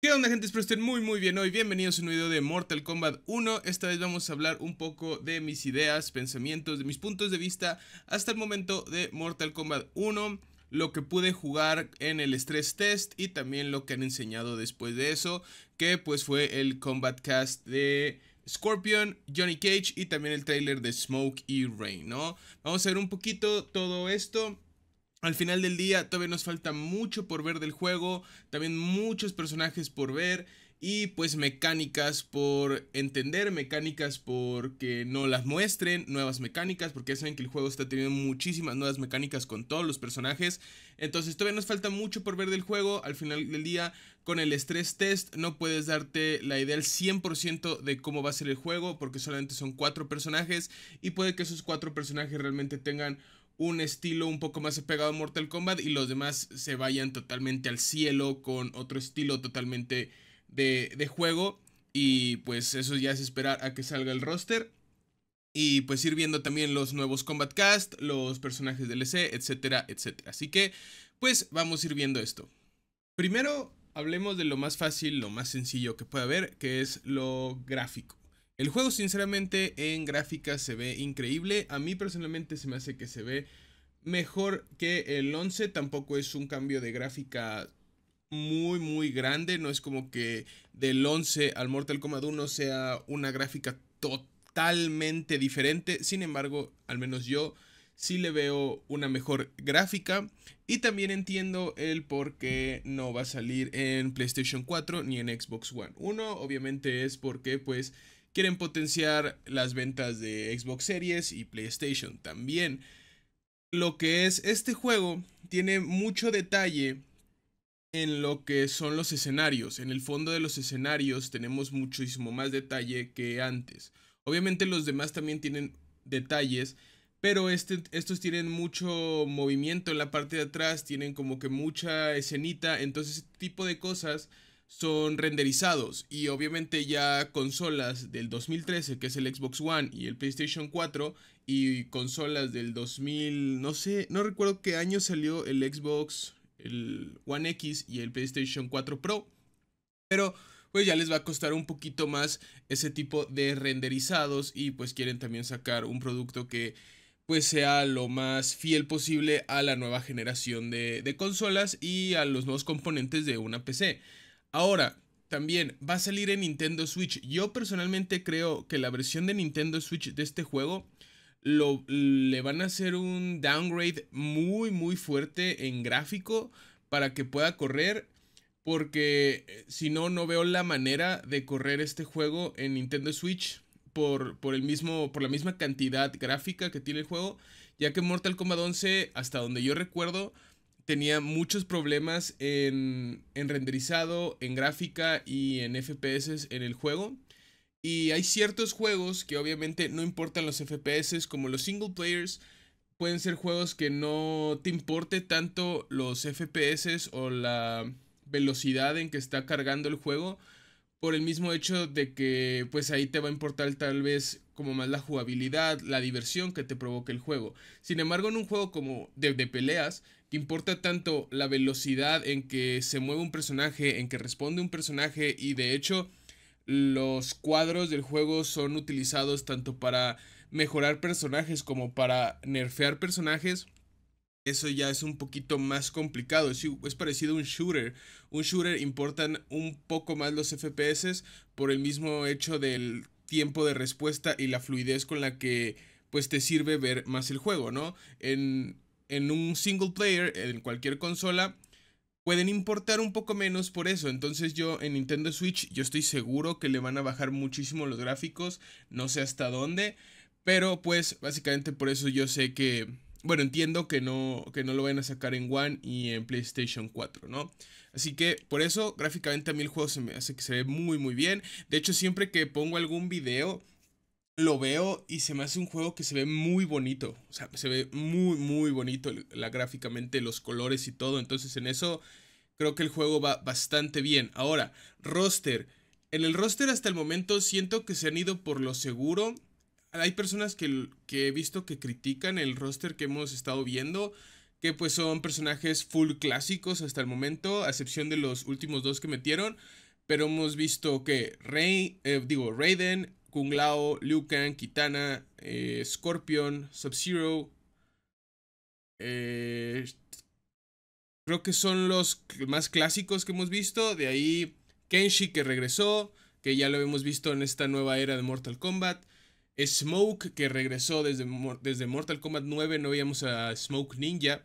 ¿Qué onda gente? Espero estén muy muy bien hoy, bienvenidos a un video de Mortal Kombat 1 Esta vez vamos a hablar un poco de mis ideas, pensamientos, de mis puntos de vista Hasta el momento de Mortal Kombat 1 Lo que pude jugar en el Stress Test y también lo que han enseñado después de eso Que pues fue el Combat Cast de Scorpion, Johnny Cage y también el trailer de Smoke y Rain, ¿no? Vamos a ver un poquito todo esto al final del día todavía nos falta mucho por ver del juego, también muchos personajes por ver y pues mecánicas por entender, mecánicas porque no las muestren, nuevas mecánicas, porque saben que el juego está teniendo muchísimas nuevas mecánicas con todos los personajes. Entonces todavía nos falta mucho por ver del juego. Al final del día, con el stress test no puedes darte la idea al 100% de cómo va a ser el juego, porque solamente son cuatro personajes y puede que esos cuatro personajes realmente tengan un estilo un poco más pegado a Mortal Kombat y los demás se vayan totalmente al cielo con otro estilo totalmente de, de juego. Y pues eso ya es esperar a que salga el roster. Y pues ir viendo también los nuevos Combat Cast, los personajes DLC, etcétera, etcétera. Así que pues vamos a ir viendo esto. Primero hablemos de lo más fácil, lo más sencillo que puede haber, que es lo gráfico. El juego sinceramente en gráfica se ve increíble. A mí personalmente se me hace que se ve mejor que el 11. Tampoco es un cambio de gráfica muy muy grande. No es como que del 11 al Mortal Kombat 1 sea una gráfica totalmente diferente. Sin embargo, al menos yo sí le veo una mejor gráfica y también entiendo el por qué no va a salir en PlayStation 4 ni en Xbox One. Uno obviamente es porque pues quieren potenciar las ventas de Xbox Series y PlayStation también. Lo que es este juego tiene mucho detalle en lo que son los escenarios. En el fondo de los escenarios tenemos muchísimo más detalle que antes. Obviamente los demás también tienen detalles, pero este, estos tienen mucho movimiento en la parte de atrás, tienen como que mucha escenita, entonces este tipo de cosas son renderizados y obviamente ya consolas del 2013 que es el Xbox One y el PlayStation 4 y consolas del 2000 no sé no recuerdo qué año salió el Xbox el One X y el PlayStation 4 Pro pero pues ya les va a costar un poquito más ese tipo de renderizados y pues quieren también sacar un producto que pues sea lo más fiel posible a la nueva generación de consolas y a los nuevos componentes de una PC. Ahora, también va a salir en Nintendo Switch. Yo personalmente creo que la versión de Nintendo Switch de este juego lo, le van a hacer un downgrade muy, muy fuerte en gráfico para que pueda correr. Porque eh, si no, no veo la manera de correr este juego en Nintendo Switch por, el mismo, por la misma cantidad gráfica que tiene el juego. Ya que Mortal Kombat 11, hasta donde yo recuerdo, tenía muchos problemas en, renderizado, en gráfica y en FPS en el juego. Y hay ciertos juegos que obviamente no importan los FPS, como los single players, pueden ser juegos que no te importe tanto los FPS o la velocidad en que está cargando el juego por el mismo hecho de que pues ahí te va a importar tal vez como más la jugabilidad, la diversión que te provoca el juego. Sin embargo, en un juego como de, peleas, que importa tanto la velocidad en que se mueve un personaje, en que responde un personaje, y de hecho los cuadros del juego son utilizados tanto para mejorar personajes como para nerfear personajes. Eso ya es un poquito más complicado, es parecido a un shooter. Un shooter importan un poco más los FPS por el mismo hecho del tiempo de respuesta y la fluidez con la que pues te sirve ver más el juego, ¿no? En, en un single player, en cualquier consola, pueden importar un poco menos por eso. Entonces yo en Nintendo Switch yo estoy seguro que le van a bajar muchísimo los gráficos, no sé hasta dónde, pero pues básicamente por eso yo sé que bueno, entiendo que no, que no lo vayan a sacar en One y en PlayStation 4, ¿no? Así que por eso gráficamente a mí el juego se me hace que se ve muy muy bien. De hecho, siempre que pongo algún video, lo veo y se me hace un juego que se ve muy bonito. O sea, se ve muy muy bonito la, gráficamente, los colores y todo. Entonces en eso creo que el juego va bastante bien. Ahora, roster. En el roster hasta el momento siento que se han ido por lo seguro hay personas que, que he visto que critican el roster que hemos estado viendo, que pues son personajes full clásicos hasta el momento, a excepción de los últimos dos que metieron. Pero hemos visto que Rey, eh, digo, Raiden, Kung Lao, Liu Kang, Kitana, eh, Scorpion, Sub-Zero. Eh, creo que son los más clásicos que hemos visto. De ahí Kenshi que regresó, que ya lo hemos visto en esta nueva era de Mortal Kombat. Smoke, que regresó desde, desde Mortal Kombat 9, no veíamos a Smoke Ninja.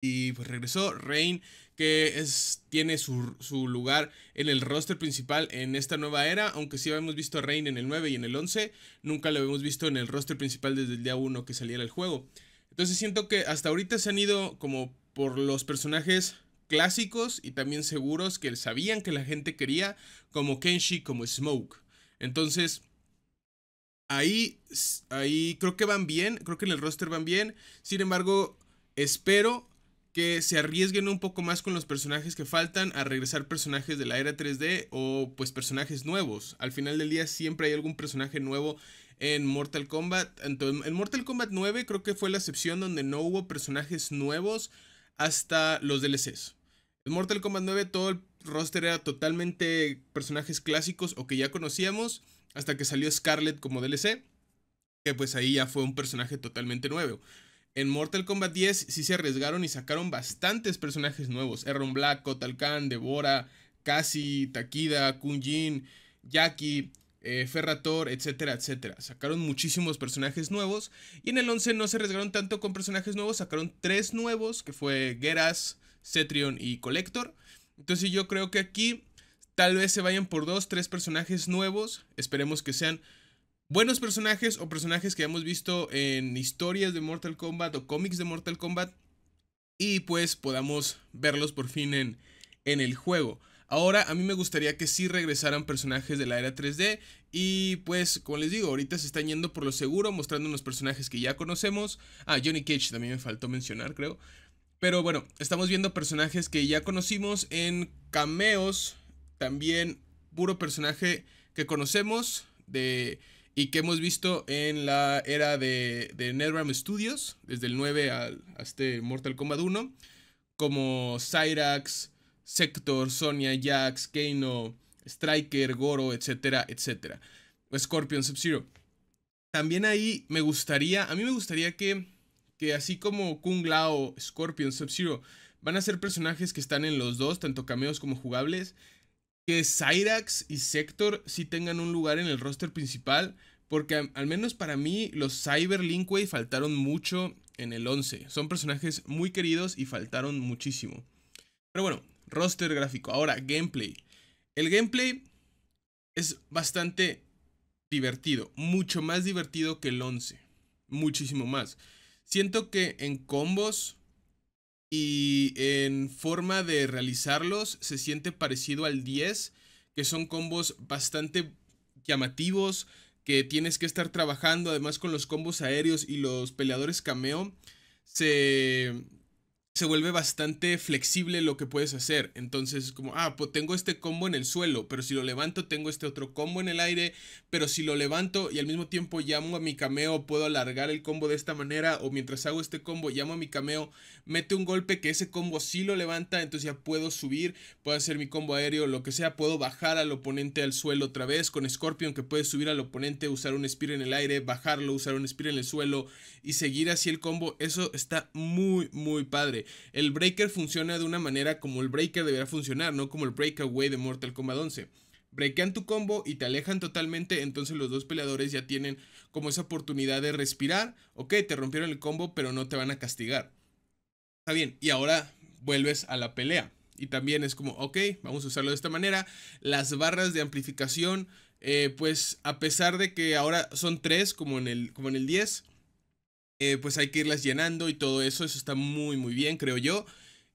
Y pues regresó Rain, que tiene su, lugar en el roster principal en esta nueva era, aunque sí habíamos visto a Rain en el 9 y en el 11, nunca lo habíamos visto en el roster principal desde el día 1 que saliera el juego. Entonces siento que hasta ahorita se han ido como por los personajes clásicos y también seguros que sabían que la gente quería, como Kenshi, como Smoke. Entonces, Ahí, ahí creo que van bien, creo que en el roster van bien. Sin embargo, espero que se arriesguen un poco más con los personajes que faltan a regresar personajes de la era 3D o pues personajes nuevos. Al final del día siempre hay algún personaje nuevo en Mortal Kombat. en Mortal Kombat 9 creo que fue la excepción donde no hubo personajes nuevos hasta los DLCs. En Mortal Kombat 9 todo el roster era totalmente personajes clásicos o que ya conocíamos hasta que salió Scarlett como DLC, que pues ahí ya fue un personaje totalmente nuevo. En Mortal Kombat 10 sí se arriesgaron y sacaron bastantes personajes nuevos. Erron Black, Kotal Khan, Devora, Cassie, Takida, Kun Jin, Jackie, eh, Ferrator, etcétera, etcétera. Sacaron muchísimos personajes nuevos. Y en el 11 no se arriesgaron tanto con personajes nuevos, sacaron tres nuevos, que fue Geras, Cetrion y Collector. Entonces yo creo que aquí Tal vez se vayan por dos, tres personajes nuevos. Esperemos que sean buenos personajes o personajes que hemos visto en historias de Mortal Kombat o cómics de Mortal Kombat. Y pues podamos verlos por fin en, en el juego. Ahora a mí me gustaría que sí regresaran personajes de la era 3D y pues como les digo, ahorita se están yendo por lo seguro mostrando unos personajes que ya conocemos. Ah, Johnny Cage también me faltó mencionar creo. Pero bueno, estamos viendo personajes que ya conocimos en cameos también puro personaje que conocemos de, y que hemos visto en la era de, de Studios, desde el 9 hasta este Mortal Kombat 1, como Cyrax, Sector, Sonia, Jax, Kano, Striker, Goro, etcétera, etcétera. Scorpion, Sub-Zero. También ahí me gustaría, a mí me gustaría que, que así como Kung Lao, Scorpion, Sub-Zero, van a ser personajes que están en los dos, tanto cameos como jugables, que Cyrax y Sector sí tengan un lugar en el roster principal, porque al menos para mí los Cyber Linkway faltaron mucho en el 11. Son personajes muy queridos y faltaron muchísimo. Pero bueno, roster gráfico. Ahora, gameplay. El gameplay es bastante divertido, mucho más divertido que el 11. Muchísimo más. Siento que en combos y en forma de realizarlos se siente parecido al 10, que son combos bastante llamativos, que tienes que estar trabajando, además con los combos aéreos y los peleadores cameo, se, se vuelve bastante flexible lo que puedes hacer. Entonces, como, ah, pues tengo este combo en el suelo, pero si lo levanto, tengo este otro combo en el aire, pero si lo levanto y al mismo tiempo llamo a mi cameo, puedo alargar el combo de esta manera, o mientras hago este combo, llamo a mi cameo, mete un golpe que ese combo si lo levanta, entonces ya puedo subir, puedo hacer mi combo aéreo, lo que sea, puedo bajar al oponente al suelo otra vez con Scorpion, que puede subir al oponente, usar un Spear en el aire, bajarlo, usar un Spear en el suelo y seguir así el combo. Eso está muy, muy padre el breaker funciona de una manera como el breaker debería funcionar, no como el breakaway de Mortal Kombat 11. Breakan tu combo y te alejan totalmente, entonces los dos peleadores ya tienen como esa oportunidad de respirar. Ok, te rompieron el combo, pero no te van a castigar. Está bien, y ahora vuelves a la pelea. Y también es como, ok, vamos a usarlo de esta manera. Las barras de amplificación, eh, pues a pesar de que ahora son tres como en el, como en el 10, eh, pues hay que irlas llenando y todo eso, eso está muy muy bien, creo yo.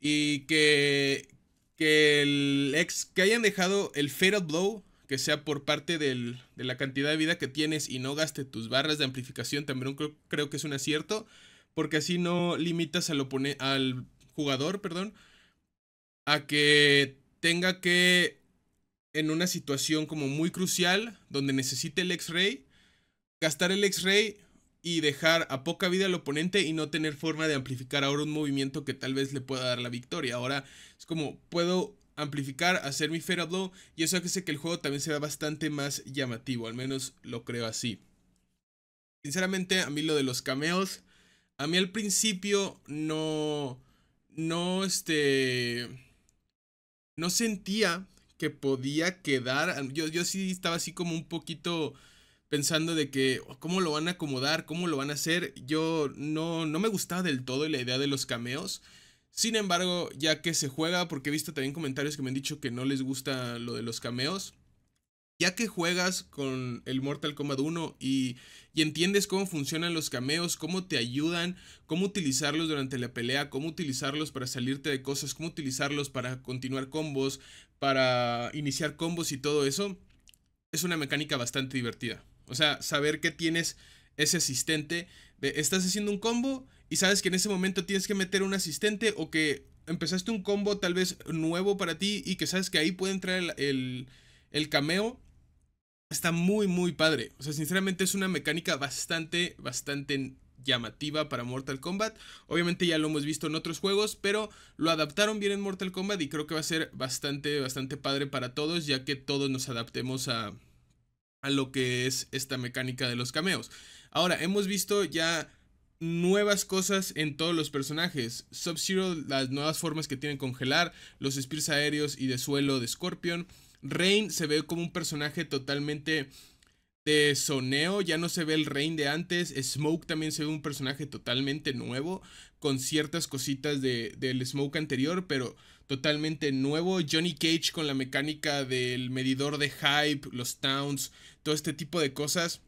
Y que, que, el ex, que hayan dejado el Fatal Blow, que sea por parte de la cantidad de vida que tienes y no gaste tus barras de amplificación, también creo, que es un acierto, porque así no limitas al, al jugador, perdón, a que tenga que en una situación como muy crucial, donde necesite el X-Ray, gastar el X-Ray y dejar a poca vida al oponente y no tener forma de amplificar ahora un movimiento que tal vez le pueda dar la victoria. Ahora es como puedo amplificar, hacer mi Fatal Blow y eso hace que el juego también sea bastante más llamativo, al menos lo creo así. Sinceramente, a mí lo de los cameos, a mí al principio no, no, este, no sentía que podía quedar, yo, yo sí estaba así como un poquito pensando de que oh, cómo lo van a acomodar, cómo lo van a hacer. Yo no, no me gustaba del todo la idea de los cameos. Sin embargo, ya que se juega, porque he visto también comentarios que me han dicho que no les gusta lo de los cameos, ya que juegas con el Mortal Kombat 1 y, y entiendes cómo funcionan los cameos, cómo te ayudan, cómo utilizarlos durante la pelea, cómo utilizarlos para salirte de cosas, cómo utilizarlos para continuar combos, para iniciar combos y todo eso, es una mecánica bastante divertida. O sea, saber que tienes ese asistente. estás haciendo un combo y sabes que en ese momento tienes que meter un asistente o que empezaste un combo tal vez nuevo para ti y que sabes que ahí puede entrar el cameo. Está muy, muy padre. O sea, sinceramente es una mecánica bastante, bastante llamativa para Mortal Kombat. Obviamente ya lo hemos visto en otros juegos, pero lo adaptaron bien en Mortal Kombat y creo que va a ser bastante, bastante padre para todos, ya que todos nos adaptemos a, a lo que es esta mecánica de los cameos. Ahora, hemos visto ya nuevas cosas en todos los personajes. Sub-Zero, las nuevas formas que tienen congelar, los Spears aéreos y de suelo de Scorpion. Rain se ve como un personaje totalmente de soneo, ya no se ve el Rain de antes. Smoke también se ve un personaje totalmente nuevo, con ciertas cositas de, del Smoke anterior, pero totalmente nuevo. Johnny Cage con la mecánica del medidor de hype, los towns, todo este tipo de cosas.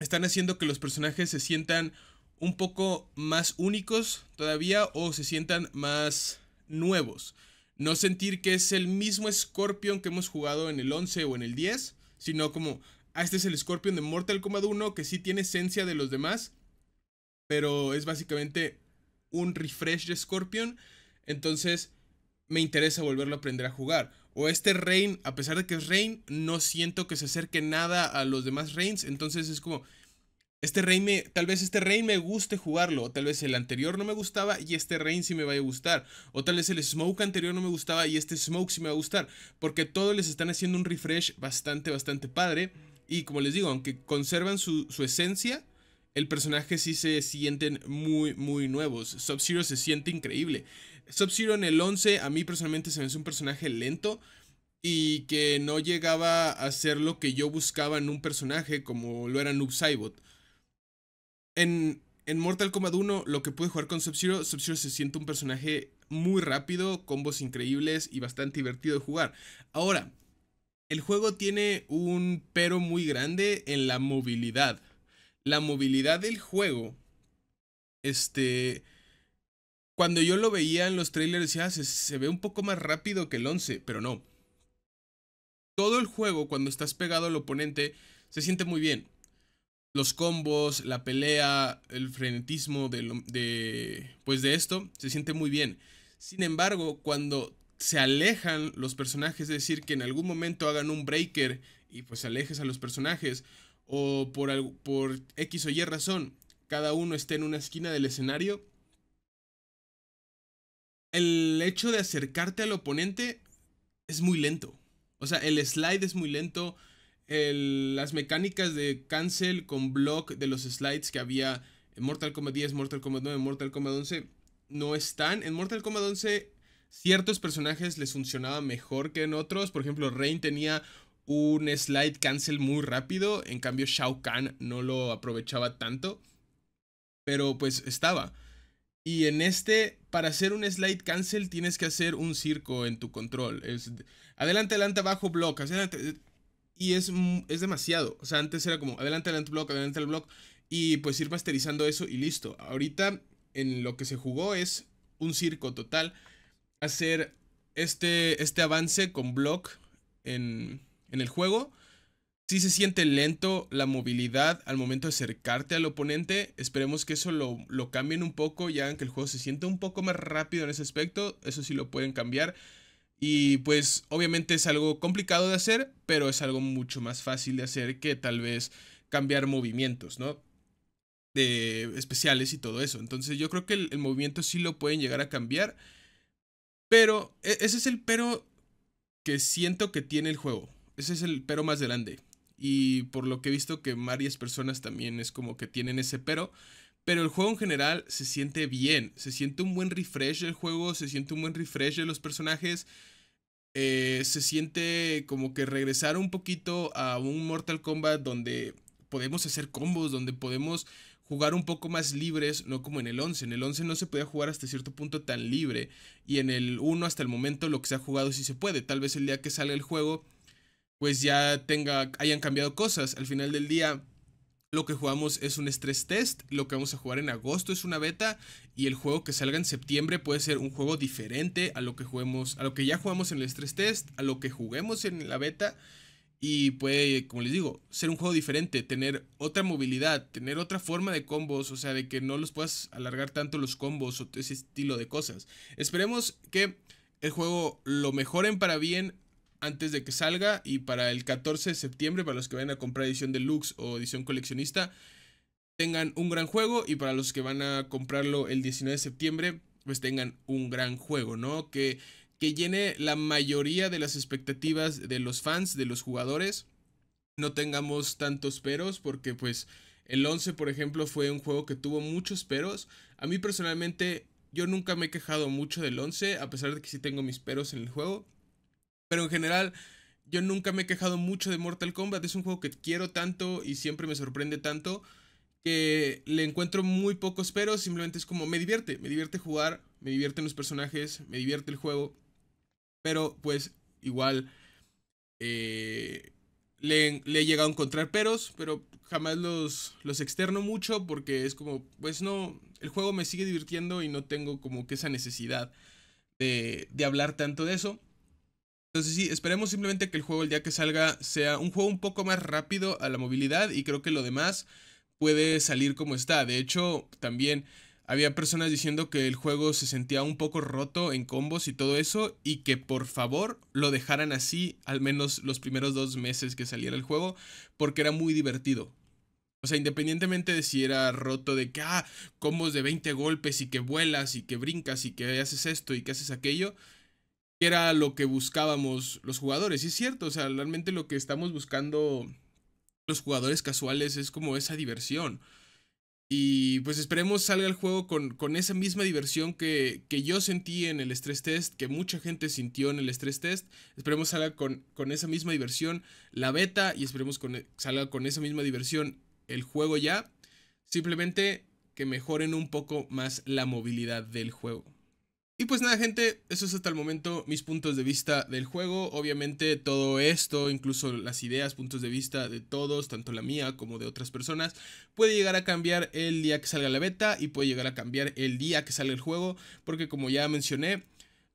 Están haciendo que los personajes se sientan un poco más únicos todavía o se sientan más nuevos. No sentir que es el mismo Scorpion que hemos jugado en el 11 o en el 10, sino como, ah, este es el Scorpion de Mortal Kombat 1 que sí tiene esencia de los demás, pero es básicamente un refresh de Scorpion. Entonces, me interesa volverlo a aprender a jugar. O este Rain, a pesar de que es Rain, no siento que se acerque nada a los demás Rains. Entonces es como, este Rain me, tal vez este Rain me guste jugarlo. O tal vez el anterior no me gustaba y este Rain sí me vaya a gustar. O tal vez el Smoke anterior no me gustaba y este Smoke sí me va a gustar. Porque todos les están haciendo un refresh bastante, bastante padre. Y como les digo, aunque conservan su, su esencia el personaje sí se sienten muy, muy nuevos. Sub-Zero se siente increíble. Sub-Zero en el 11 a mí personalmente se me hace un personaje lento y que no llegaba a ser lo que yo buscaba en un personaje como lo era Noob Saibot. En, en Mortal Kombat 1 lo que pude jugar con Sub-Zero, Sub-Zero se siente un personaje muy rápido, combos increíbles y bastante divertido de jugar. Ahora, el juego tiene un pero muy grande en la movilidad la movilidad del juego, este, cuando yo lo veía en los trailers decía, ah, se, ve un poco más rápido que el 11, pero no. Todo el juego, cuando estás pegado al oponente, se siente muy bien. Los combos, la pelea, el frenetismo de, de, pues de esto, se siente muy bien. Sin embargo, cuando se alejan los personajes, es decir, que en algún momento hagan un breaker y pues alejes a los personajes, o por, por X o Y razón cada uno esté en una esquina del escenario, el hecho de acercarte al oponente es muy lento. O sea, el slide es muy lento. las mecánicas de cancel con block de los slides que había en Mortal Kombat 10, Mortal Kombat 9, Mortal Kombat 11 no están. En Mortal Kombat 11 ciertos personajes les funcionaba mejor que en otros. Por ejemplo, Rain tenía un slide cancel muy rápido. En cambio, Shao Kahn no lo aprovechaba tanto. Pero pues estaba. Y en este, para hacer un slide cancel, tienes que hacer un circo en tu control. Es adelante, adelante, abajo, block. Adelante. Eh, y es, es demasiado. O sea, antes era como adelante, adelante, block, adelante, el block. Y pues ir masterizando eso y listo. Ahorita en lo que se jugó es un circo total. Hacer este, este avance con block en, en el juego. Si se siente lento la movilidad al momento de acercarte al oponente. Esperemos que eso lo, cambien un poco y hagan que el juego se siente un poco más rápido en ese aspecto. Eso sí lo pueden cambiar. Y pues obviamente es algo complicado de hacer, pero es algo mucho más fácil de hacer que tal vez cambiar movimientos, ¿no? De especiales y todo eso. Entonces yo creo que el, el movimiento sí lo pueden llegar a cambiar. Pero e, ese es el pero que siento que tiene el juego ese es el pero más grande. Y por lo que he visto que varias personas también es como que tienen ese pero. Pero el juego en general se siente bien. Se siente un buen refresh del juego. Se siente un buen refresh de los personajes. Eh, se siente como que regresar un poquito a un Mortal Kombat donde podemos hacer combos, donde podemos jugar un poco más libres, no como en el 11. En el 11 no se podía jugar hasta cierto punto tan libre. Y en el 1 hasta el momento lo que se ha jugado sí se puede. Tal vez el día que sale el juego pues ya tenga, hayan cambiado cosas. Al final del día, lo que jugamos es un stress test, lo que vamos a jugar en agosto es una beta y el juego que salga en septiembre puede ser un juego diferente a lo que a lo que ya jugamos en el stress test, a lo que juguemos en la beta y puede, como les digo, ser un juego diferente, tener otra movilidad, tener otra forma de combos, o sea, de que no los puedas alargar tanto los combos o ese estilo de cosas. Esperemos que el juego lo mejoren para bien, antes de que salga y para el 14 de septiembre, para los que vayan a comprar edición deluxe o edición coleccionista, tengan un gran juego y para los que van a comprarlo el 19 de septiembre, pues tengan un gran juego, ¿no? Que, que llene la mayoría de las expectativas de los fans, de los jugadores. No tengamos tantos peros porque pues el 11, por ejemplo, fue un juego que tuvo muchos peros. A mí personalmente, yo nunca me he quejado mucho del 11, a pesar de que sí tengo mis peros en el juego. Pero en general, yo nunca me he quejado mucho de Mortal Kombat. Es un juego que quiero tanto y siempre me sorprende tanto que le encuentro muy pocos peros. Simplemente es como me divierte, me divierte jugar, me divierten los personajes, me divierte el juego. Pero pues igual eh, le, he llegado a encontrar peros, pero jamás los, los externo mucho porque es como, pues no, el juego me sigue divirtiendo y no tengo como que esa necesidad de, de hablar tanto de eso. Entonces sí, esperemos simplemente que el juego el día que salga sea un juego un poco más rápido a la movilidad y creo que lo demás puede salir como está. De hecho, también había personas diciendo que el juego se sentía un poco roto en combos y todo eso y que por favor lo dejaran así al menos los primeros dos meses que saliera el juego porque era muy divertido. O sea, independientemente de si era roto de que, ah, combos de 20 golpes y que vuelas y que brincas y que haces esto y que haces aquello, era lo que buscábamos los jugadores. Y es cierto, o sea, realmente lo que estamos buscando los jugadores casuales es como esa diversión. Y pues esperemos salga el juego con, esa misma diversión que, yo sentí en el stress test, que mucha gente sintió en el stress test. Esperemos salga con, con esa misma diversión la beta y esperemos con, salga con esa misma diversión el juego ya. Simplemente que mejoren un poco más la movilidad del juego. Y pues nada, gente, eso es hasta el momento mis puntos de vista del juego. Obviamente todo esto, incluso las ideas, puntos de vista de todos, tanto la mía como de otras personas, puede llegar a cambiar el día que salga la beta y puede llegar a cambiar el día que sale el juego, porque como ya mencioné,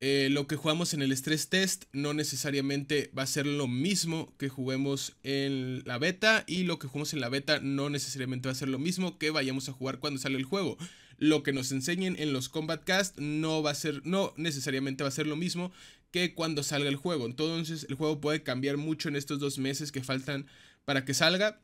eh, lo que jugamos en el stress test no necesariamente va a ser lo mismo que juguemos en la beta y lo que jugamos en la beta no necesariamente va a ser lo mismo que vayamos a jugar cuando sale el juego lo que nos enseñen en los Combat Cast no va a ser, no necesariamente va a ser lo mismo que cuando salga el juego. Entonces el juego puede cambiar mucho en estos dos meses que faltan para que salga.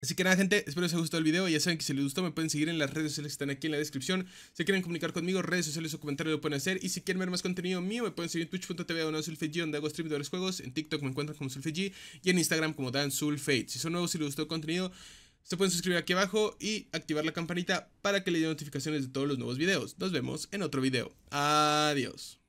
Así que nada gente, espero les haya gustado el video, ya saben que si les gustó me pueden seguir en las redes sociales que están aquí en la descripción, si quieren comunicar conmigo, redes sociales o comentarios lo pueden hacer, y si quieren ver más contenido mío me pueden seguir en twitch.tv donde hago stream de varios juegos, en TikTok me encuentran como Sulfg y en Instagram como Dan Si son nuevos y si les gustó el contenido... Se pueden suscribir aquí abajo y activar la campanita para que le den notificaciones de todos los nuevos videos. Nos vemos en otro video. Adiós.